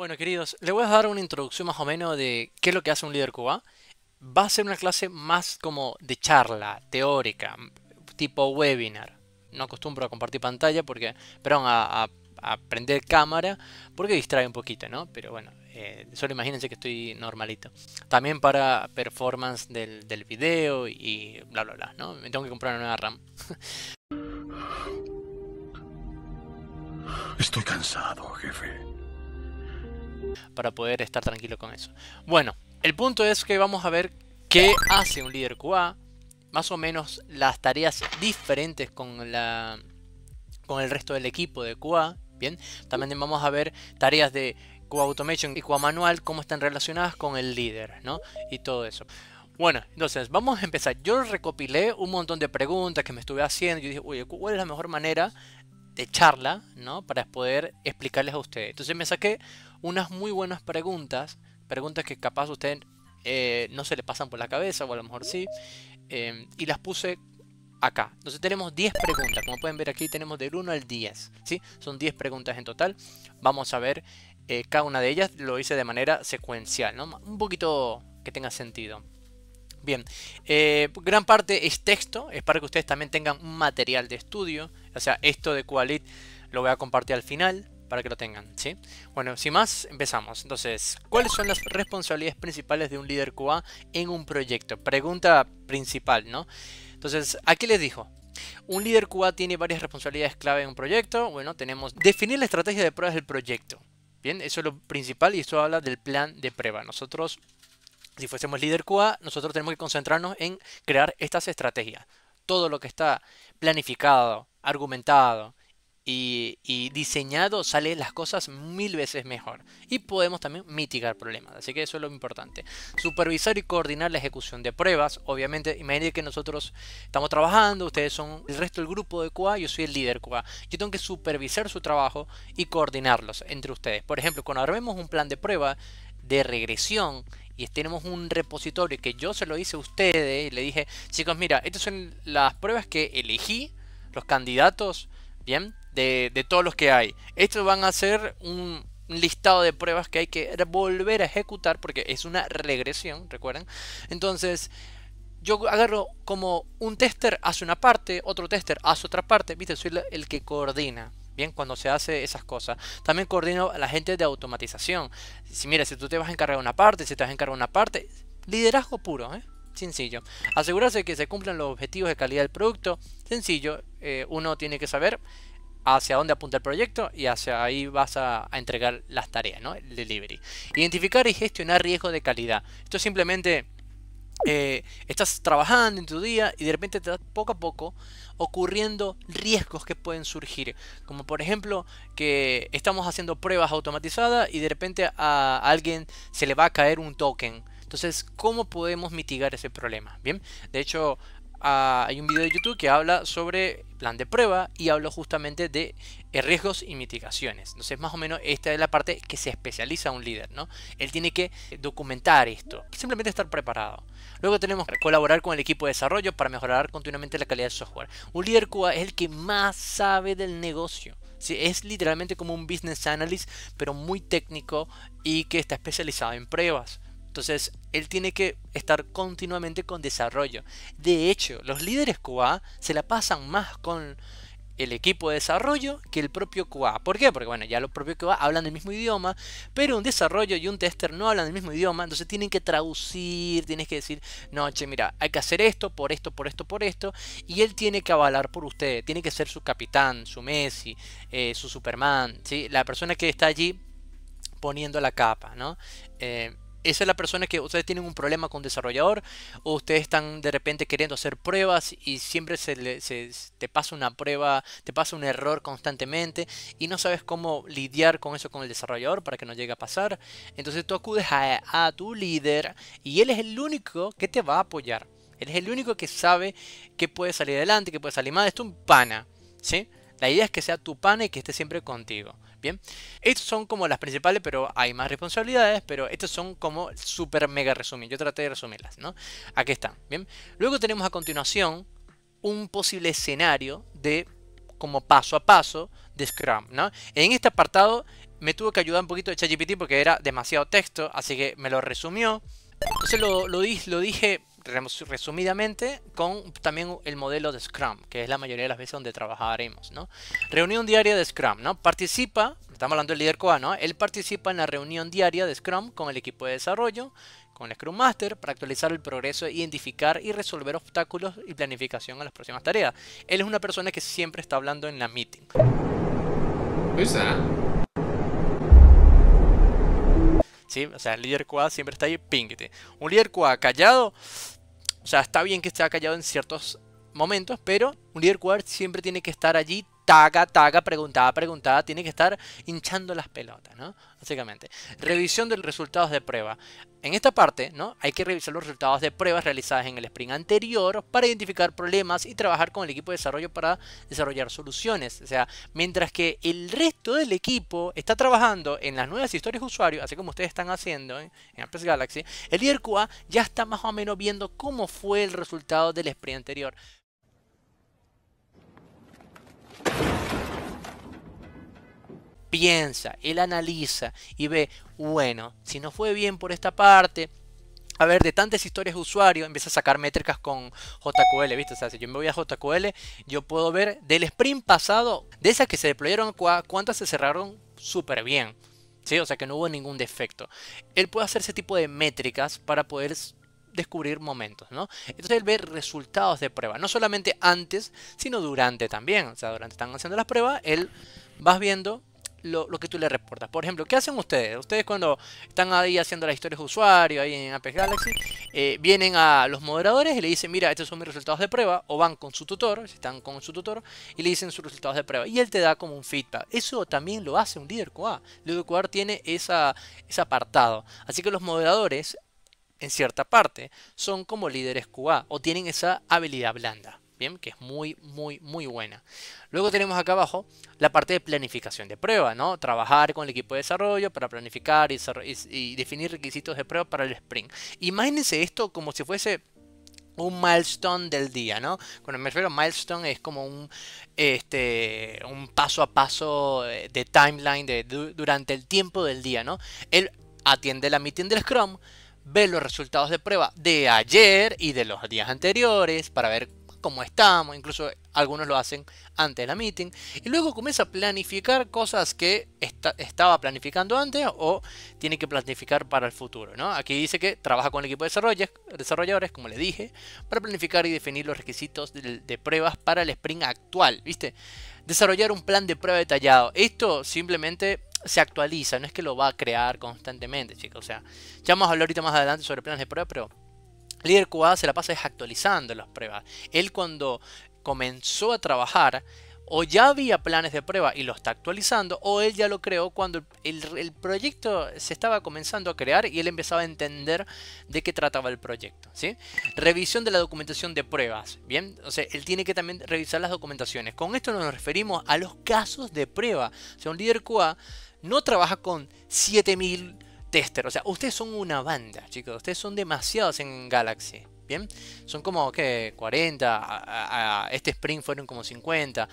Bueno, queridos, les voy a dar una introducción más o menos de qué es lo que hace un líder Cuba. Va a ser una clase más como de charla, teórica, tipo webinar. No acostumbro a compartir pantalla porque, perdón, a, a, prender cámara porque distrae un poquito, ¿no? Pero bueno, eh, solo imagínense que estoy normalito. También para performance del, del video y bla, bla, bla, ¿no? Me tengo que comprar una nueva RAM. Estoy cansado, jefe para poder estar tranquilo con eso. Bueno, el punto es que vamos a ver qué hace un líder QA, más o menos las tareas diferentes con, la, con el resto del equipo de QA, ¿bien? También vamos a ver tareas de QA Automation y QA Manual, cómo están relacionadas con el líder, ¿no? Y todo eso. Bueno, entonces vamos a empezar. Yo recopilé un montón de preguntas que me estuve haciendo. Yo dije, oye, ¿cuál es la mejor manera de charla, ¿no? Para poder explicarles a ustedes. Entonces me saqué unas muy buenas preguntas, preguntas que capaz a usted eh, no se le pasan por la cabeza, o a lo mejor sí, em, y las puse acá. Entonces tenemos 10 preguntas, como pueden ver aquí tenemos del 1 al 10, ¿sí? Son 10 preguntas en total. Vamos a ver eh, cada una de ellas, lo hice de manera secuencial, ¿no? Un poquito que tenga sentido. Bien, eh, gran parte es texto, es para que ustedes también tengan un material de estudio. O sea, esto de Qualit lo voy a compartir al final para que lo tengan, ¿sí? Bueno, sin más, empezamos. Entonces, ¿cuáles son las responsabilidades principales de un líder QA en un proyecto? Pregunta principal, ¿no? Entonces, aquí les dijo, un líder QA tiene varias responsabilidades clave en un proyecto. Bueno, tenemos definir la estrategia de pruebas del proyecto. Bien, eso es lo principal y eso habla del plan de prueba. Nosotros, si fuésemos líder QA, nosotros tenemos que concentrarnos en crear estas estrategias. Todo lo que está planificado, argumentado, y, diseñado sale las cosas mil veces mejor. Y podemos también mitigar problemas, así que eso es lo importante. Supervisar y coordinar la ejecución de pruebas. Obviamente, imagínate que nosotros estamos trabajando, ustedes son el resto del grupo de QA, yo soy el líder QA. Yo tengo que supervisar su trabajo y coordinarlos entre ustedes. Por ejemplo, cuando armemos un plan de prueba de regresión, y tenemos un repositorio que yo se lo hice a ustedes y le dije, chicos, mira, estas son las pruebas que elegí, los candidatos, bien, de, todos los que hay. Estos van a ser un, listado de pruebas que hay que volver a ejecutar porque es una regresión, recuerden. Entonces, yo agarro como un tester hace una parte, otro tester hace otra parte, viste, soy el que coordina. Bien, cuando se hace esas cosas. También coordino a la gente de automatización. Si mira, si tú te vas a encargar una parte, si te vas a encargar una parte, liderazgo puro, ¿eh? sencillo. Asegurarse que se cumplan los objetivos de calidad del producto, sencillo. Eh, uno tiene que saber hacia dónde apunta el proyecto y hacia ahí vas a, entregar las tareas, ¿no? El delivery. Identificar y gestionar riesgos de calidad. Esto simplemente eh, estás trabajando en tu día y de repente te poco a poco ocurriendo riesgos que pueden surgir. Como por ejemplo que estamos haciendo pruebas automatizadas y de repente a alguien se le va a caer un token. Entonces, ¿cómo podemos mitigar ese problema? Bien, de hecho, hay un video de YouTube que habla sobre plan de prueba y habla justamente de eh, riesgos y mitigaciones. Entonces, más o menos esta es la parte que se especializa un líder, ¿no? Él tiene que eh, documentar esto, simplemente estar preparado. Luego tenemos que colaborar con el equipo de desarrollo para mejorar continuamente la calidad del software. Un líder cuba es el que más sabe del negocio. es literalmente como un business analyst, pero muy técnico y que está especializado en pruebas. Entonces, él tiene que estar continuamente con desarrollo. De hecho, los líderes QA se la pasan más con el equipo de desarrollo que el propio QA. ¿Por qué? Porque bueno, ya los propios QA hablan el mismo idioma, pero un desarrollo y un tester no hablan el mismo idioma, entonces tienen que traducir, tienes que decir, no, che, mira, hay que hacer esto, por esto, por esto, por esto, y él tiene que avalar por usted, tiene que ser su capitán, su Messi, eh, su Superman, ¿sí? la persona que está allí poniendo la capa, ¿no? Eh, esa es la persona que ustedes tienen un problema con desarrollador o ustedes están de repente queriendo hacer pruebas y siempre se, le, te pasa una prueba, te pasa un error constantemente y no sabes cómo lidiar con eso con el desarrollador para que no llegue a pasar. Entonces tú acudes a, tu líder y él es el único que te va a apoyar. Él es el único que sabe que puede salir adelante, que puede salir mal. Esto es un pana, La idea es que sea tu pana y que esté siempre contigo. Bien, estos son como las principales, pero hay más responsabilidades, pero estos son como super mega resumen. Yo traté de resumirlas, ¿no? Aquí están, bien. Luego tenemos a continuación un posible escenario de como paso a paso de Scrum, ¿no? En este apartado me tuvo que ayudar un poquito de ChatGPT porque era demasiado texto, así que me lo resumió. Entonces lo, lo dije resumidamente con también el modelo de Scrum, que es la mayoría de las veces donde trabajaremos, ¿no? Reunión diaria de Scrum, ¿no? Participa, estamos hablando del líder COA, ¿no? Él participa en la reunión diaria de Scrum con el equipo de desarrollo, con el Scrum Master, para actualizar el progreso, e identificar y resolver obstáculos y planificación a las próximas tareas. Él es una persona que siempre está hablando en la meeting. O sea, el líder QA siempre está ahí, pínguete. Un líder QA callado, o sea, está bien que esté callado en ciertos momentos, pero un líder QA siempre tiene que estar allí taca, taca, preguntada, preguntada, tiene que estar hinchando las pelotas, ¿no? Básicamente. Revisión de los resultados de prueba. En esta parte, ¿no? Hay que revisar los resultados de pruebas realizadas en el sprint anterior para identificar problemas y trabajar con el equipo de desarrollo para desarrollar soluciones. O sea, mientras que el resto del equipo está trabajando en las nuevas historias de usuario, así como ustedes están haciendo ¿eh? en Apple Galaxy, el líder ya está más o menos viendo cómo fue el resultado del sprint anterior. piensa, él analiza y ve, bueno, si no fue bien por esta parte, a ver, de tantas historias de usuario, empieza a sacar métricas con JQL, ¿viste? O sea, si yo me voy a JQL, yo puedo ver del sprint pasado, de esas que se deployaron, cuántas se cerraron súper bien. ¿Sí? O sea, que no hubo ningún defecto. Él puede hacer ese tipo de métricas para poder descubrir momentos, ¿no? Entonces él ve resultados de prueba, no solamente antes, sino durante también. O sea, durante están haciendo las pruebas, él vas viendo lo, que tú le reportas. Por ejemplo, ¿qué hacen ustedes? Ustedes cuando están ahí haciendo las historias de usuario, ahí en Apex Galaxy, eh, vienen a los moderadores y le dicen, mira, estos son mis resultados de prueba, o van con su tutor, si están con su tutor, y le dicen sus resultados de prueba. Y él te da como un feedback. Eso también lo hace un líder QA. El líder QA tiene esa, ese apartado. Así que los moderadores, en cierta parte, son como líderes QA, o tienen esa habilidad blanda bien, que es muy, muy, muy buena. Luego tenemos acá abajo la parte de planificación de prueba, ¿no? Trabajar con el equipo de desarrollo para planificar y, definir requisitos de prueba para el sprint. Imagínense esto como si fuese un milestone del día, ¿no? Cuando me refiero a milestone es como un, este, un paso a paso eh, de timeline de, durante el tiempo del día, ¿no? Él atiende la meeting del Scrum, ve los resultados de prueba de ayer y de los días anteriores para ver como estamos, incluso algunos lo hacen antes de la meeting. Y luego comienza a planificar cosas que estaba planificando antes o tiene que planificar para el futuro. Aquí dice que trabaja con el equipo de desarrolladores, como le dije, para planificar y definir los requisitos de, de pruebas para el sprint actual. ¿viste? Desarrollar un plan de prueba detallado. Esto simplemente se actualiza, no es que lo va a crear constantemente, chicos. O sea, ya vamos a hablar ahorita más adelante sobre planes de prueba, pero líder QA se la pasa actualizando las pruebas. Él cuando comenzó a trabajar o ya había planes de prueba y lo está actualizando, o él ya lo creó cuando el, proyecto se estaba comenzando a crear y él empezaba a entender de qué trataba el proyecto. ¿sí? Revisión de la documentación de pruebas. Bien, o sea, él tiene que también revisar las documentaciones. Con esto nos referimos a los casos de prueba. O sea, un líder QA no trabaja con 7000 tester. O sea, ustedes son una banda, chicos. Ustedes son demasiados en Galaxy. Bien, son como que 40, este sprint fueron como 50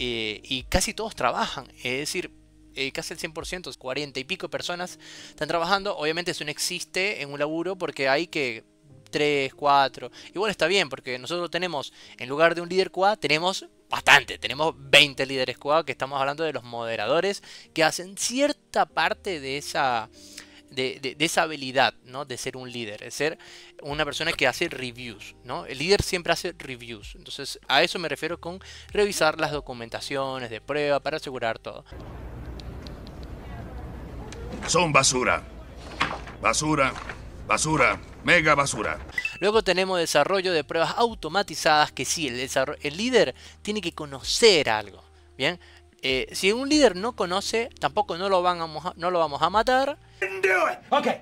eh, y casi todos trabajan, es decir, eh, casi el 100%, 40 y pico personas están trabajando, obviamente eso no existe en un laburo porque hay que 3, 4. Igual está bien, porque nosotros tenemos, en lugar de un líder QA, tenemos bastante. Tenemos 20 líderes QA, que estamos hablando de los moderadores, que hacen cierta parte de esa de, esa habilidad, ¿no? De ser un líder, de ser una persona que hace reviews, ¿no? El líder siempre hace reviews. Entonces, a eso me refiero con revisar las documentaciones de prueba para asegurar todo. Son basura. Basura. Basura. Mega basura. Luego tenemos desarrollo de pruebas automatizadas que sí, el, líder tiene que conocer algo. Bien, eh, si un líder no conoce, tampoco no lo vamos a matar do it. Okay.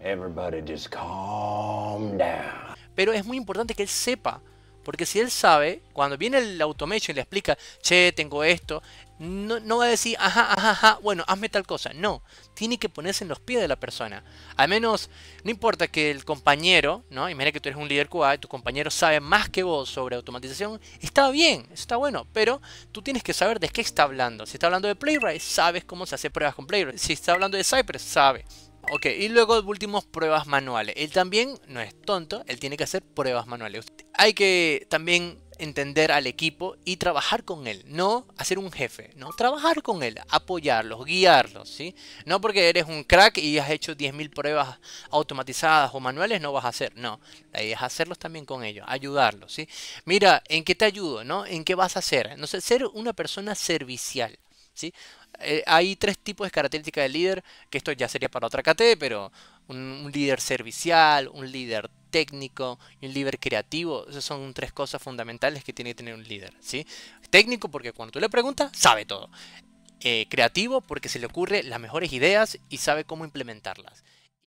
Everybody just calm down. Pero es muy importante que él sepa porque si él sabe, cuando viene el automation y le explica, che, tengo esto, no, no, va a decir, ajá, ajá, ajá, bueno, hazme tal cosa. No, tiene que ponerse en los pies de la persona. Al menos, no importa que el compañero, ¿no? Imagina que tú eres un líder QA y tu compañero sabe más que vos sobre automatización. Está bien, está bueno, pero tú tienes que saber de qué está hablando. Si está hablando de Playwright, sabes cómo se hace pruebas con Playwright. Si está hablando de Cypress, sabe. Ok, y luego últimos pruebas manuales. Él también no es tonto, él tiene que hacer pruebas manuales. Hay que también entender al equipo y trabajar con él, no hacer un jefe, no trabajar con él, apoyarlos, guiarlos, ¿sí? No porque eres un crack y has hecho 10.000 pruebas automatizadas o manuales no vas a hacer, no, hay que es hacerlos también con ellos, ayudarlos, ¿sí? Mira, ¿en qué te ayudo, no? ¿En qué vas a hacer? No sé, ser una persona servicial, eh, hay tres tipos de características de líder, que esto ya sería para otra KT, pero un, líder servicial, un líder técnico y un líder creativo, esas son tres cosas fundamentales que tiene que tener un líder. ¿sí? Técnico porque cuando tú le preguntas, sabe todo. Eh, creativo porque se le ocurre las mejores ideas y sabe cómo implementarlas.